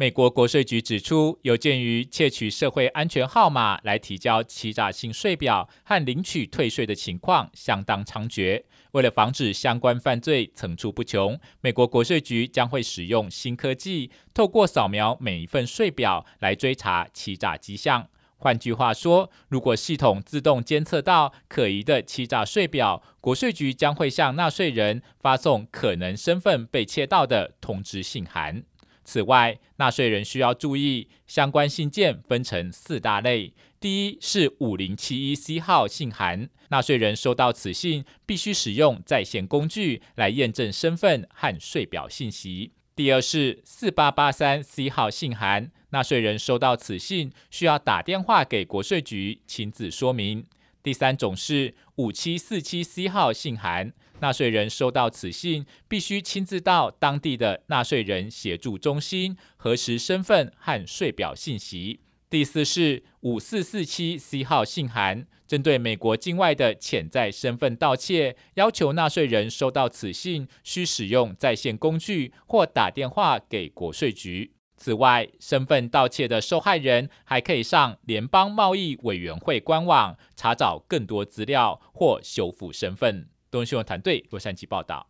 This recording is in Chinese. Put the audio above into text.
美国国税局指出，有鉴于窃取社会安全号码来提交欺诈性税表和领取退税的情况相当猖獗，为了防止相关犯罪层出不穷，美国国税局将会使用新科技，透过扫描每一份税表来追查欺诈迹象。换句话说，如果系统自动监测到可疑的欺诈税表，国税局将会向纳税人发送可能身份被窃盗的通知信函。此外，纳税人需要注意，相关信件分成四大类。第一是五零七一 C 号信函，纳税人收到此信必须使用在线工具来验证身份和税表信息。第二是四八八三 C 号信函，纳税人收到此信需要打电话给国税局亲自说明。第三种是五七四七 C 号信函，纳税人收到此信必须亲自到当地的纳税人协助中心核实身份和税表信息。第四是五四四七 C 号信函，针对美国境外的潜在身份盗窃，要求纳税人收到此信需使用在线工具或打电话给国税局。此外，身份盗窃的受害人还可以上联邦贸易委员会官网查找更多资料或修复身份。东森新闻团队洛杉矶报道。